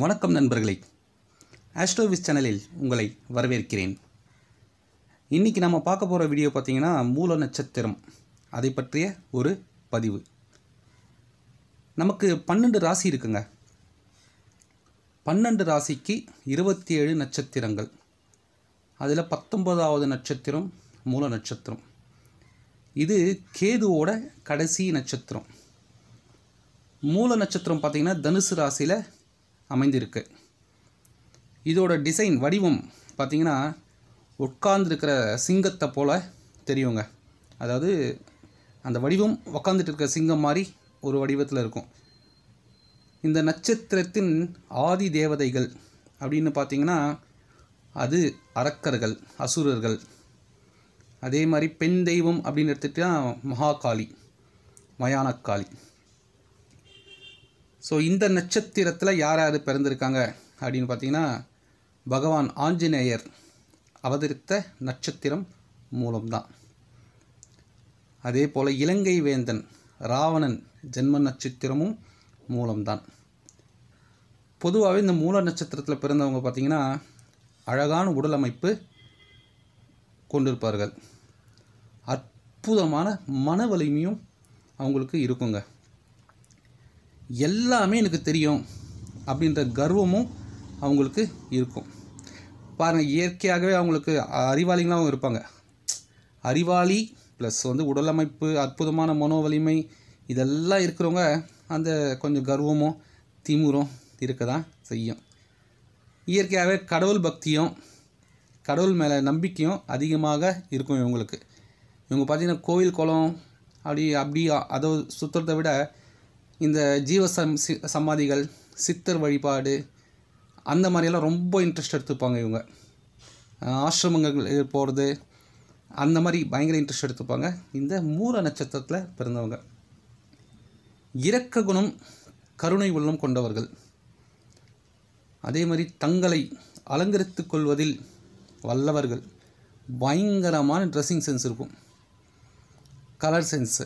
வணக்கம் நண்பர்களே ஆஸ்ட்ரோவிஸ் சேனலில் உங்களை வரவேற்கிறேன் இன்றைக்கி நம்ம பார்க்க போகிற வீடியோ பார்த்திங்கன்னா மூல நட்சத்திரம் அதை பற்றிய ஒரு பதிவு நமக்கு பன்னெண்டு ராசி இருக்குங்க பன்னெண்டு ராசிக்கு இருபத்தி ஏழு நட்சத்திரங்கள் அதில் பத்தொன்பதாவது நட்சத்திரம் மூல நட்சத்திரம் இது கேதுவோட கடைசி நட்சத்திரம் மூல நட்சத்திரம் பார்த்திங்கன்னா தனுசு ராசியில் அமைந்திருக்கு இதோட டிசைன் வடிவம் பார்த்திங்கன்னா உட்கார்ந்துருக்கிற சிங்கத்தை போல் தெரியுங்க அதாவது அந்த வடிவம் உக்காந்துட்டு இருக்கிற சிங்கம் மாதிரி ஒரு வடிவத்தில் இருக்கும் இந்த நட்சத்திரத்தின் ஆதி தேவதைகள் அப்படின்னு பார்த்திங்கன்னா அது அரக்கர்கள் அசுரர்கள் அதே மாதிரி பெண் தெய்வம் அப்படின்னு எடுத்துகிட்டா மகாகாளி மயானக்காளி ஸோ இந்த நட்சத்திரத்தில் யார் யார் பிறந்திருக்காங்க அப்படின்னு பார்த்தீங்கன்னா பகவான் ஆஞ்சநேயர் அவதரித்த நட்சத்திரம் மூலம்தான் அதே போல் இலங்கை வேந்தன் ராவணன் ஜென்ம நட்சத்திரமும் மூலம்தான் பொதுவாகவே இந்த மூல நட்சத்திரத்தில் பிறந்தவங்க பார்த்திங்கன்னா அழகான உடல் அமைப்பு கொண்டிருப்பார்கள் அற்புதமான மன வலிமையும் அவங்களுக்கு இருக்குங்க எல்லாமே எனக்கு தெரியும் அப்படின்ற கர்வமும் அவங்களுக்கு இருக்கும் பாருங்கள் இயற்கையாகவே அவங்களுக்கு அறிவாளிகளாகவும் இருப்பாங்க அறிவாளி ப்ளஸ் வந்து உடலமைப்பு அற்புதமான மனோவலிமை இதெல்லாம் இருக்கிறவங்க அந்த கொஞ்சம் கர்வமும் திமுறும் இருக்க தான் செய்யும் இயற்கையாகவே கடவுள் பக்தியும் கடவுள் மேலே நம்பிக்கையும் அதிகமாக இருக்கும் இவங்களுக்கு இவங்க பார்த்திங்கன்னா கோவில் குளம் அப்படி அப்படி அதை சுற்றுறதை விட இந்த ஜீவ சம் சமாதிகள் சித்தர் வழிபாடு அந்த மாதிரியெல்லாம் ரொம்ப இன்ட்ரெஸ்ட் எடுத்துப்பாங்க இவங்க ஆசிரமங்கள் போகிறது அந்த மாதிரி பயங்கர இன்ட்ரெஸ்ட் எடுத்துப்பாங்க இந்த மூல நட்சத்திரத்தில் பிறந்தவங்க இரக்க குணம் கருணை உள்ளம் கொண்டவர்கள் அதே மாதிரி தங்களை அலங்கரித்து கொள்வதில் வல்லவர்கள் பயங்கரமான ட்ரெஸ்ஸிங் சென்ஸ் இருக்கும் கலர் சென்ஸு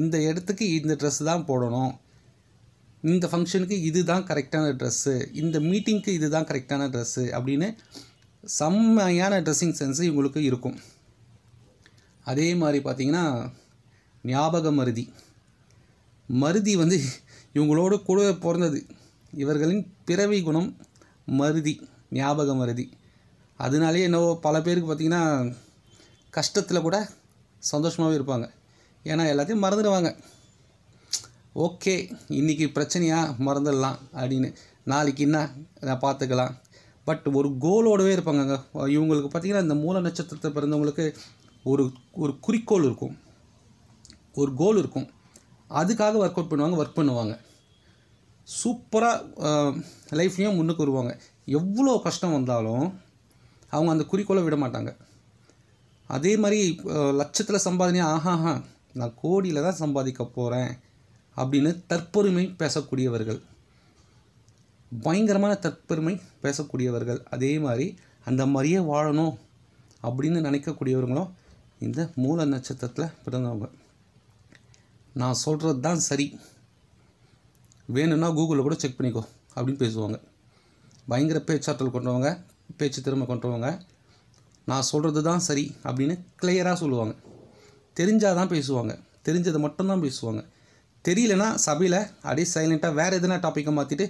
இந்த இடத்துக்கு இந்த ட்ரெஸ் தான் போடணும் இந்த ஃபங்க்ஷனுக்கு இது தான் கரெக்டான ட்ரெஸ்ஸு இந்த மீட்டிங்க்கு இது தான் கரெக்டான ட்ரெஸ்ஸு அப்படின்னு செம்மையான ட்ரெஸ்ஸிங் சென்ஸ் இவங்களுக்கு இருக்கும் அதே மாதிரி பார்த்திங்கன்னா ஞாபக மருதி மருதி வந்து இவங்களோட கூட பிறந்தது இவர்களின் பிறவி குணம் மருதி ஞாபக மருதி அதனாலே என்னவோ பல பேருக்கு பார்த்திங்கன்னா கஷ்டத்தில் கூட சந்தோஷமாகவே இருப்பாங்க ஏன்னா எல்லாத்தையும் மறந்துடுவாங்க ஓகே இன்றைக்கி பிரச்சனையாக மறந்துடலாம் அப்படின்னு நாளைக்கு என்ன நான் பார்த்துக்கலாம் பட் ஒரு கோலோடவே இருப்பாங்க இவங்களுக்கு பார்த்திங்கன்னா இந்த மூல நட்சத்திரத்தை பிறந்தவங்களுக்கு ஒரு ஒரு குறிக்கோள் இருக்கும் ஒரு கோல் இருக்கும் அதுக்காக ஒர்க் அவுட் பண்ணுவாங்க ஒர்க் பண்ணுவாங்க சூப்பராக லைஃப்லேயும் முன்னுக்கு வருவாங்க எவ்வளோ கஷ்டம் வந்தாலும் அவங்க அந்த குறிக்கோளை விட மாட்டாங்க அதே மாதிரி லட்சத்தில் சம்பாதனையாக ஆஹாஹா நான் கோடியில் தான் சம்பாதிக்க போகிறேன் அப்படின்னு தற்பெருமை பேசக்கூடியவர்கள் பயங்கரமான தற்பெருமை பேசக்கூடியவர்கள் அதே மாதிரி அந்த மாதிரியே வாழணும் அப்படின்னு நினைக்கக்கூடியவர்களும் இந்த மூல நட்சத்திரத்தில் பிறந்தவங்க நான் சொல்கிறது தான் சரி வேணும்னா கூகுளில் கூட செக் பண்ணிக்கோ அப்படின்னு பேசுவாங்க பயங்கர பேச்சாற்றல் கொண்டவங்க பேச்சு திறமை கொண்டவங்க நான் சொல்கிறது தான் சரி அப்படின்னு கிளியராக சொல்லுவாங்க தெரிஞ்சால் தான் பேசுவாங்க தெரிஞ்சதை மட்டும்தான் பேசுவாங்க தெரியலனா சபையில் அப்படியே சைலண்ட்டாக வேறு எதுனா டாப்பிக்கை மாற்றிட்டு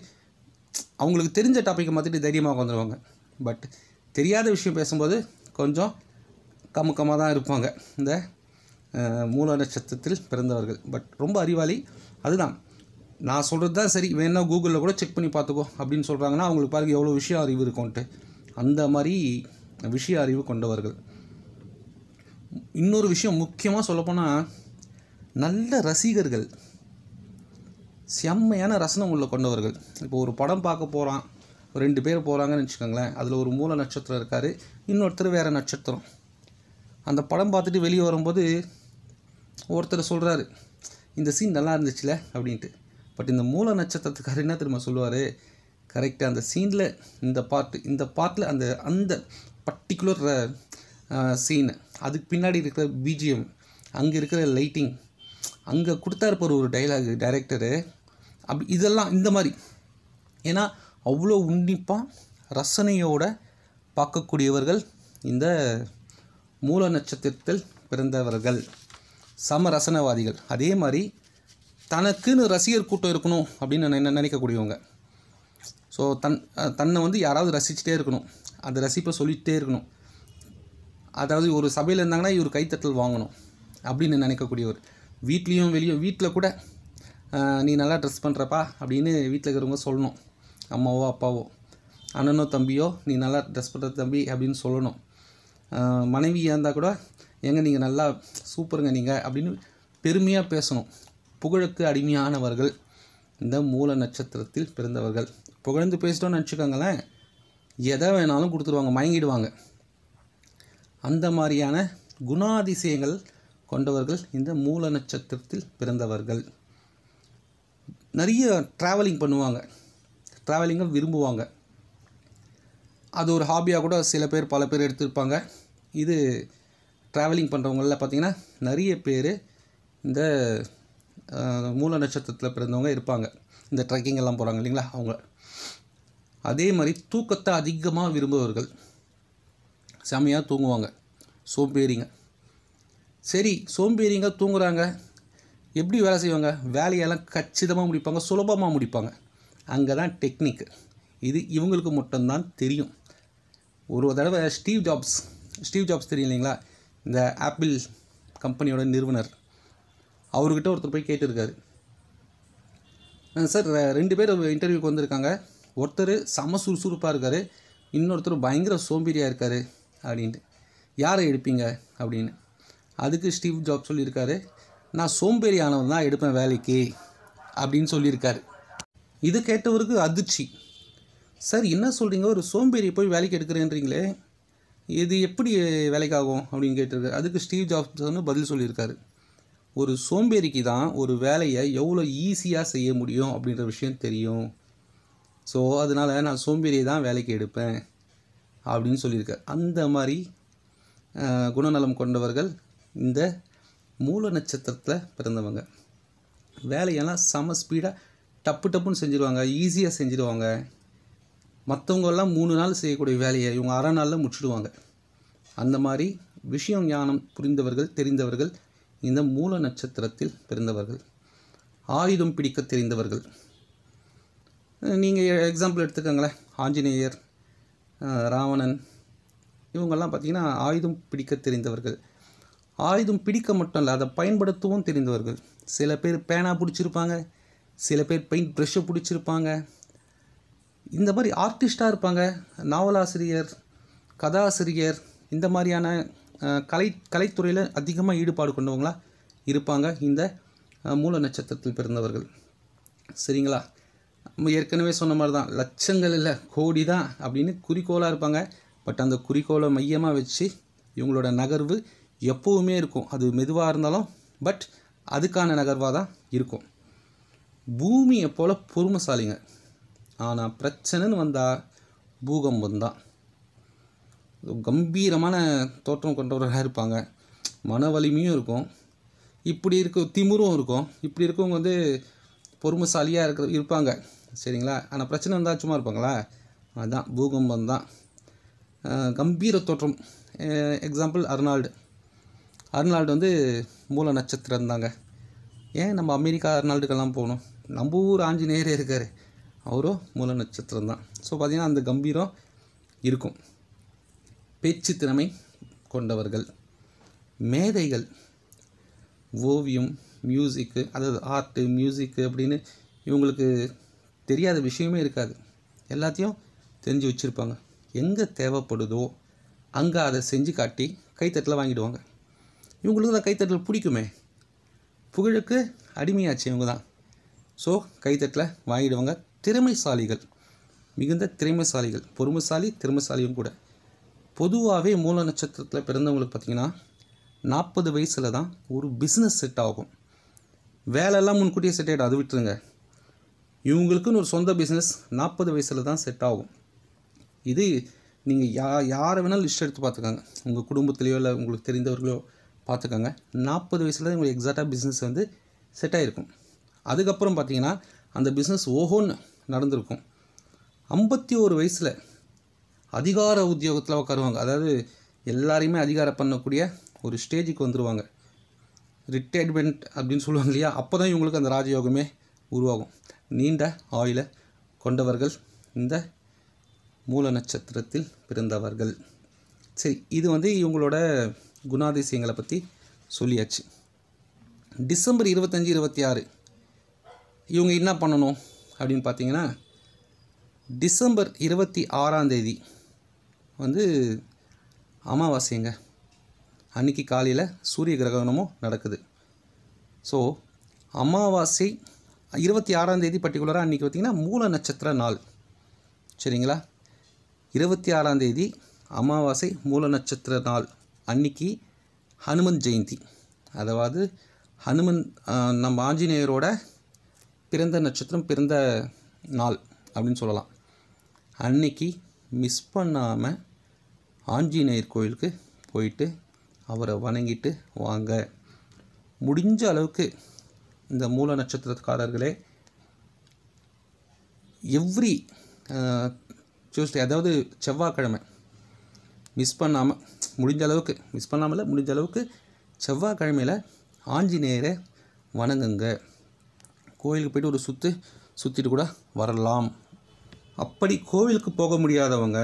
அவங்களுக்கு தெரிஞ்ச டாப்பிக்கை மாற்றிட்டு தைரியமாக வந்துடுவாங்க பட் தெரியாத விஷயம் பேசும்போது கொஞ்சம் கமுக்கமாக தான் இருப்பாங்க இந்த மூல நட்சத்திரத்தில் பிறந்தவர்கள் பட் ரொம்ப அறிவாளி அதுதான் நான் சொல்கிறது தான் சரி வேணா கூகுளில் கூட செக் பண்ணி பார்த்துக்கோ அப்படின்னு சொல்கிறாங்கன்னா அவங்களுக்கு பாருங்கள் எவ்வளோ விஷயம் அறிவு இருக்கும்ன்ட்டு அந்த மாதிரி விஷய அறிவு கொண்டவர்கள் இன்னொரு விஷயம் முக்கியமாக சொல்லப்போனால் நல்ல ரசிகர்கள் செம்மையான ரசனம் உள்ள கொண்டவர்கள் இப்போ ஒரு படம் பார்க்க போகிறான் ரெண்டு பேர் போகிறாங்கன்னு வச்சுக்கோங்களேன் அதில் ஒரு மூல நட்சத்திரம் இருக்கார் இன்னொருத்தர் வேறு நட்சத்திரம் அந்த படம் பார்த்துட்டு வெளியே வரும்போது ஒருத்தர் சொல்கிறாரு இந்த சீன் நல்லா இருந்துச்சுல அப்படின்ட்டு பட் இந்த மூல நட்சத்திரத்துக்காரர் என்ன திரும்ப சொல்லுவார் கரெக்டாக அந்த சீனில் இந்த பார்ட்டு இந்த பார்ட்டில் அந்த அந்த பர்டிகுலர் சீனு அதுக்கு பின்னாடி இருக்கிற பிஜிஎம் அங்கே இருக்கிற லைட்டிங் அங்கே கொடுத்தாரு போகிற ஒரு டைலாக் டைரக்டரு அப் இதெல்லாம் இந்த மாதிரி ஏன்னா அவ்வளோ உன்னிப்பாக ரசனையோட பார்க்கக்கூடியவர்கள் இந்த மூல நட்சத்திரத்தில் பிறந்தவர்கள் சம ரசனவாதிகள் அதே மாதிரி தனக்குன்னு ரசிகர் கூட்டம் இருக்கணும் அப்படின்னு நான் நினைக்கக்கூடியவங்க ஸோ தன் தன்னை வந்து யாராவது ரசிச்சுட்டே இருக்கணும் அந்த ரசிப்பை சொல்லிகிட்டே இருக்கணும் அதாவது ஒரு சபையில் இருந்தாங்கன்னா இவர் கைத்தட்டல் வாங்கணும் அப்படின்னு நினைக்கக்கூடியவர் வீட்லேயும் வெளியும் வீட்டில் கூட நீ நல்லா ட்ரெஸ் பண்ணுறப்பா அப்படின்னு வீட்டில் இருக்கிறவங்க சொல்லணும் அம்மாவோ அப்பாவோ அண்ணனோ தம்பியோ நீ நல்லா ட்ரெஸ் பண்ணுற தம்பி அப்படின்னு சொல்லணும் மனைவியாக இருந்தால் கூட எங்கே நீங்கள் நல்லா சூப்பருங்க நீங்கள் அப்படின்னு பெருமையாக பேசணும் புகழுக்கு அடிமையானவர்கள் இந்த மூல நட்சத்திரத்தில் பிறந்தவர்கள் புகழ்ந்து பேசிட்டோன்னு நினச்சிக்கோங்களேன் எதை வேணாலும் கொடுத்துருவாங்க மயங்கிடுவாங்க அந்த மாதிரியான குணாதிசயங்கள் கொண்டவர்கள் இந்த மூல நட்சத்திரத்தில் பிறந்தவர்கள் நிறைய ட்ராவலிங் பண்ணுவாங்க ட்ராவலிங்கை விரும்புவாங்க அது ஒரு ஹாபியாக கூட சில பேர் பல பேர் எடுத்திருப்பாங்க இது ட்ராவலிங் பண்ணுறவங்களில் பார்த்திங்கன்னா நிறைய பேர் இந்த மூல நட்சத்திரத்தில் பிறந்தவங்க இருப்பாங்க இந்த ட்ரெக்கிங் எல்லாம் போகிறாங்க இல்லைங்களா அவங்க அதே மாதிரி தூக்கத்தை அதிகமாக விரும்புபவர்கள் செமையாக தூங்குவாங்க சோம்பேறிங்க சரி சோம்பேறிங்க தூங்குறாங்க எப்படி வேலை செய்வாங்க வேலையெல்லாம் கச்சிதமாக முடிப்பாங்க சுலபமாக முடிப்பாங்க அங்கே தான் டெக்னிக் இது இவங்களுக்கு மட்டும்தான் தெரியும் ஒரு தடவை ஸ்டீவ் ஜாப்ஸ் ஸ்டீவ் ஜாப்ஸ் தெரியும் இல்லைங்களா இந்த ஆப்பிள் கம்பெனியோட நிறுவனர் அவர்கிட்ட ஒருத்தர் போய் கேட்டிருக்காரு சார் ரெண்டு பேர் இன்டர்வியூக்கு வந்திருக்காங்க ஒருத்தர் செம சுறுசுறுப்பாக இருக்கார் இன்னொருத்தர் பயங்கர சோம்பேறியாக இருக்கார் அப்படின்ட்டு யாரை எடுப்பீங்க அப்படின்னு அதுக்கு ஸ்டீவ் ஜாப் சொல்லியிருக்காரு நான் சோம்பேறி ஆனவன் தான் எடுப்பேன் வேலைக்கு அப்படின்னு சொல்லியிருக்காரு இது கேட்டவருக்கு அதிர்ச்சி சார் என்ன சொல்கிறீங்க ஒரு சோம்பேறி போய் வேலைக்கு எடுக்கிறேன்றீங்களே இது எப்படி வேலைக்காகும் அப்படின்னு கேட்டிருக்காரு அதுக்கு ஸ்டீவ் ஜாப்ஸ் வந்து பதில் சொல்லியிருக்காரு ஒரு சோம்பேறிக்கு தான் ஒரு வேலையை எவ்வளோ ஈஸியாக செய்ய முடியும் அப்படின்ற விஷயம் தெரியும் ஸோ அதனால் நான் சோம்பேறியை தான் வேலைக்கு எடுப்பேன் அப்படின்னு சொல்லியிருக்கார் அந்த மாதிரி குணநலம் கொண்டவர்கள் இந்த மூல நட்சத்திரத்தில் பிறந்தவங்க வேலையெல்லாம் சம ஸ்பீடாக டப்பு டப்புன்னு செஞ்சுருவாங்க ஈஸியாக செஞ்சுருவாங்க மற்றவங்கெல்லாம் மூணு நாள் செய்யக்கூடிய வேலையை இவங்க அரை நாளில் முடிச்சுடுவாங்க அந்த மாதிரி விஷயம் ஞானம் புரிந்தவர்கள் தெரிந்தவர்கள் இந்த மூல நட்சத்திரத்தில் பிறந்தவர்கள் ஆயுதம் பிடிக்க தெரிந்தவர்கள் நீங்கள் எக்ஸாம்பிள் எடுத்துக்கோங்களேன் ஆஞ்சநேயர் ராவணன் இவங்கெல்லாம் பார்த்திங்கன்னா ஆயுதம் பிடிக்க தெரிந்தவர்கள் ஆயுதம் பிடிக்க மட்டும் இல்லை அதை பயன்படுத்தவும் தெரிந்தவர்கள் சில பேர் பேனா பிடிச்சிருப்பாங்க சில பேர் பெயிண்ட் ப்ரெஷ்ஷை பிடிச்சிருப்பாங்க இந்த மாதிரி ஆர்டிஸ்டாக இருப்பாங்க நாவலாசிரியர் கதாசிரியர் இந்த மாதிரியான கலை கலைத்துறையில் அதிகமாக ஈடுபாடு கொண்டவங்களாக இருப்பாங்க இந்த மூல நட்சத்திரத்தில் பிறந்தவர்கள் சரிங்களா ஏற்கனவே சொன்ன மாதிரி தான் லட்சங்கள் இல்லை கோடி தான் அப்படின்னு குறிக்கோளாக இருப்பாங்க பட் அந்த குறிக்கோளை மையமாக வச்சு இவங்களோட நகர்வு எப்போவுமே இருக்கும் அது மெதுவாக இருந்தாலும் பட் அதுக்கான நகர்வாக தான் இருக்கும் பூமியை போல் பொறுமைசாலிங்க ஆனால் பிரச்சனைன்னு வந்தால் பூகம்பம் தான் கம்பீரமான தோற்றம் கொண்டவராக இருப்பாங்க மன வலிமையும் இருக்கும் இப்படி இருக்க திமுரும் இருக்கும் இப்படி இருக்கவங்க வந்து பொறுமைசாலியாக இருக்கிற இருப்பாங்க சரிங்களா ஆனால் பிரச்சனை இருந்தால் சும்மா இருப்பாங்களா அதுதான் பூகம்பம் தான் கம்பீர தோற்றம் எக்ஸாம்பிள் அர்னால்டு அர்னால்டு வந்து மூல நட்சத்திரம் தாங்க ஏன் நம்ம அமெரிக்கா அர்னால்டுக்கெல்லாம் போகணும் நம்ம ஊர் ஆஞ்சநேயரே இருக்கார் அவரும் மூல நட்சத்திரம் தான் ஸோ பார்த்திங்கன்னா அந்த கம்பீரம் இருக்கும் பேச்சு திறமை கொண்டவர்கள் மேதைகள் ஓவியம் மியூசிக்கு அதாவது ஆர்ட்டு மியூசிக்கு அப்படின்னு இவங்களுக்கு தெரியாத விஷயமே இருக்காது எல்லாத்தையும் தெரிஞ்சு வச்சுருப்பாங்க எங்கே தேவைப்படுதோ அங்கே அதை செஞ்சு காட்டி கைத்தட்டில் வாங்கிடுவாங்க இவங்களுக்கு தான் கைத்தட்டில் பிடிக்குமே புகழுக்கு அடிமையாச்சு இவங்க தான் ஸோ கைத்தட்டில் வாங்கிடுவாங்க திறமைசாலிகள் மிகுந்த திறமைசாலிகள் பொறுமைசாலி திறமைசாலியும் கூட பொதுவாகவே மூல நட்சத்திரத்தில் பிறந்தவங்களுக்கு பார்த்திங்கன்னா நாற்பது வயசில் தான் ஒரு பிஸ்னஸ் செட் ஆகும் வேலையெல்லாம் முன்கூட்டியே செட் ஆகிடும் அது விட்டுருங்க இவங்களுக்குன்னு ஒரு சொந்த பிஸ்னஸ் நாற்பது வயசில் தான் செட் ஆகும் இது நீங்கள் யா யாரை வேணாலும் லிஸ்ட் எடுத்து பார்த்துக்கோங்க உங்கள் குடும்பத்துலேயோ இல்லை உங்களுக்கு தெரிந்தவர்களோ பார்த்துக்கோங்க நாற்பது வயசில் தான் உங்களுக்கு எக்ஸாக்டாக பிஸ்னஸ் வந்து செட் ஆகிருக்கும் அதுக்கப்புறம் பார்த்தீங்கன்னா அந்த பிஸ்னஸ் ஓஹோன்னு நடந்திருக்கும் ஐம்பத்தி ஒரு வயசில் அதிகார உத்தியோகத்தில் உட்காருவாங்க அதாவது எல்லாரையுமே அதிகாரம் பண்ணக்கூடிய ஒரு ஸ்டேஜுக்கு வந்துடுவாங்க ரிட்டையர்மெண்ட் அப்படின்னு சொல்லுவாங்க இல்லையா அப்போ தான் இவங்களுக்கு அந்த ராஜயோகமே உருவாகும் நீண்ட ஆயுளை கொண்டவர்கள் இந்த மூல நட்சத்திரத்தில் பிறந்தவர்கள் சரி இது வந்து இவங்களோட குணாதிசயங்களை பற்றி சொல்லியாச்சு டிசம்பர் இருபத்தஞ்சி இருபத்தி ஆறு இவங்க என்ன பண்ணணும் அப்படின்னு பார்த்தீங்கன்னா டிசம்பர் இருபத்தி ஆறாம் தேதி வந்து அமாவாசைங்க அன்றைக்கி காலையில் சூரிய கிரகணமும் நடக்குது ஸோ அமாவாசை இருபத்தி ஆறாம் தேதி பர்டிகுலராக அன்றைக்கி பார்த்திங்கன்னா மூல நட்சத்திர நாள் சரிங்களா இருபத்தி ஆறாம் தேதி அமாவாசை மூல நட்சத்திர நாள் அன்னைக்கு ஹனுமன் ஜெயந்தி அதாவது ஹனுமன் நம்ம ஆஞ்சநேயரோட பிறந்த நட்சத்திரம் பிறந்த நாள் அப்படின்னு சொல்லலாம் அன்னைக்கு மிஸ் பண்ணாமல் ஆஞ்சநேயர் கோயிலுக்கு போயிட்டு அவரை வணங்கிட்டு வாங்க முடிஞ்ச அளவுக்கு இந்த மூல நட்சத்திரக்காரர்களே எவ்ரி டியூஸ்டே அதாவது செவ்வாய்க்கிழமை மிஸ் பண்ணாமல் முடிஞ்ச அளவுக்கு மிஸ் பண்ணாமல் முடிஞ்ச அளவுக்கு செவ்வாய்க்கிழமையில் ஆஞ்சநேயரை வணங்குங்க கோயிலுக்கு போய்ட்டு ஒரு சுற்று சுற்றிட்டு கூட வரலாம் அப்படி கோவிலுக்கு போக முடியாதவங்க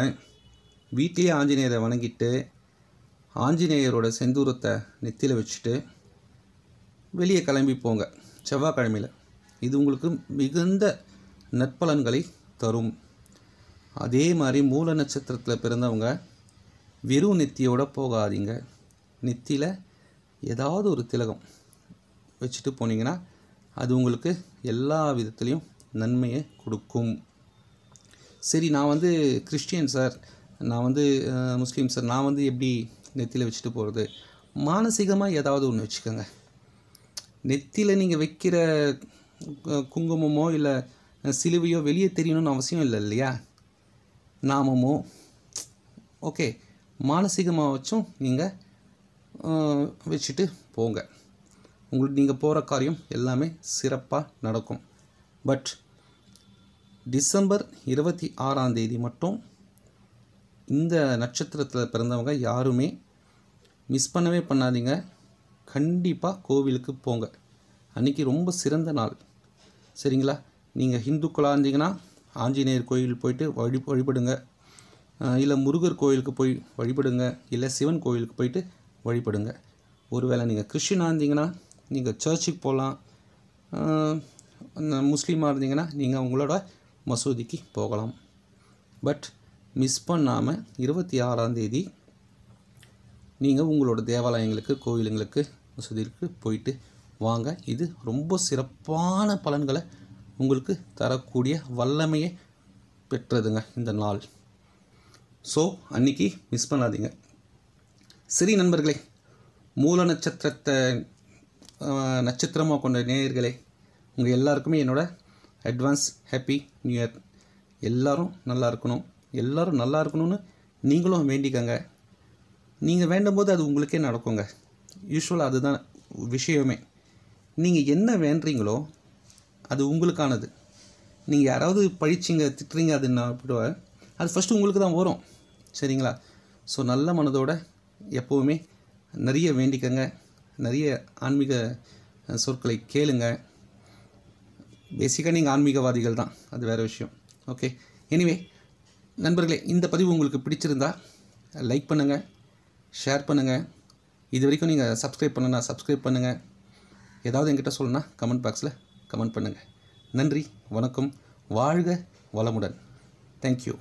வீட்டிலே ஆஞ்சநேயரை வணங்கிட்டு ஆஞ்சநேயரோட செந்தூரத்தை நெத்தியில் வச்சுட்டு வெளியே கிளம்பி போங்க செவ்வாய்க்கிழமையில் இது உங்களுக்கு மிகுந்த நற்பலன்களை தரும் அதே மாதிரி மூல நட்சத்திரத்தில் பிறந்தவங்க வெறும் நெத்தியோட போகாதீங்க நெத்தியில் ஏதாவது ஒரு திலகம் வச்சுட்டு போனீங்கன்னா அது உங்களுக்கு எல்லா விதத்துலேயும் நன்மையை கொடுக்கும் சரி நான் வந்து கிறிஸ்டியன் சார் நான் வந்து முஸ்லீம் சார் நான் வந்து எப்படி நெத்தியில் வச்சுட்டு போகிறது மானசீகமாக ஏதாவது ஒன்று வச்சுக்கோங்க நெத்தியில் நீங்கள் வைக்கிற குங்குமமோ இல்லை சிலுவையோ வெளியே தெரியணும்னு அவசியம் இல்லை இல்லையா நாமமோ ஓகே மானசீகமாக வச்சும் நீங்கள் வச்சுட்டு போங்க உங்களுக்கு நீங்கள் போகிற காரியம் எல்லாமே சிறப்பாக நடக்கும் பட் டிசம்பர் இருபத்தி ஆறாம் தேதி மட்டும் இந்த நட்சத்திரத்தில் பிறந்தவங்க யாருமே மிஸ் பண்ணவே பண்ணாதீங்க கண்டிப்பாக கோவிலுக்கு போங்க அன்றைக்கி ரொம்ப சிறந்த நாள் சரிங்களா நீங்கள் ஹிந்துக்களாக இருந்தீங்கன்னா ஆஞ்சநேயர் கோயில் போயிட்டு வழி வழிபடுங்க இல்லை முருகர் கோயிலுக்கு போய் வழிபடுங்க இல்லை சிவன் கோயிலுக்கு போயிட்டு வழிபடுங்க ஒருவேளை நீங்கள் கிறிஸ்டினாக இருந்தீங்கன்னா நீங்கள் சர்ச்சுக்கு போகலாம் முஸ்லீமாக இருந்தீங்கன்னா நீங்கள் உங்களோட மசூதிக்கு போகலாம் பட் மிஸ் பண்ணாமல் இருபத்தி தேதி நீங்கள் உங்களோட தேவாலயங்களுக்கு கோயிலுங்களுக்கு வசதிக்கு போயிட்டு வாங்க இது ரொம்ப சிறப்பான பலன்களை உங்களுக்கு தரக்கூடிய வல்லமையை பெற்றதுங்க இந்த நாள் ஸோ அன்னைக்கு மிஸ் பண்ணாதீங்க சரி நண்பர்களே மூல நட்சத்திரத்தை நட்சத்திரமாக கொண்ட நேயர்களே உங்கள் எல்லாருக்குமே என்னோடய அட்வான்ஸ் ஹாப்பி நியூ இயர் எல்லோரும் நல்லா இருக்கணும் எல்லோரும் நல்லா இருக்கணும்னு நீங்களும் வேண்டிக்கங்க நீங்கள் வேண்டும் போது அது உங்களுக்கே நடக்குங்க யூஸ்வலாக அதுதான் விஷயமே நீங்கள் என்ன வேண்டுறீங்களோ அது உங்களுக்கானது நீங்கள் யாராவது பழிச்சிங்க திட்டுறீங்க அது நான் அது ஃபஸ்ட்டு உங்களுக்கு தான் வரும் சரிங்களா ஸோ நல்ல மனதோட எப்போவுமே நிறைய வேண்டிக்கங்க நிறைய ஆன்மீக சொற்களை கேளுங்க பேசிக்காக நீங்கள் ஆன்மீகவாதிகள் தான் அது வேறு விஷயம் ஓகே எனிவே நண்பர்களே இந்த பதிவு உங்களுக்கு பிடிச்சிருந்தா லைக் பண்ணுங்கள் ஷேர் பண்ணுங்கள் இது வரைக்கும் நீங்கள் சப்ஸ்கிரைப் பண்ணுன்னா சப்ஸ்கிரைப் பண்ணுங்கள் ஏதாவது என்கிட்ட சொல்லணும்னா கமெண்ட் பாக்ஸில் கமெண்ட் பண்ணுங்கள் நன்றி வணக்கம் வாழ்க வளமுடன் தேங்க்யூ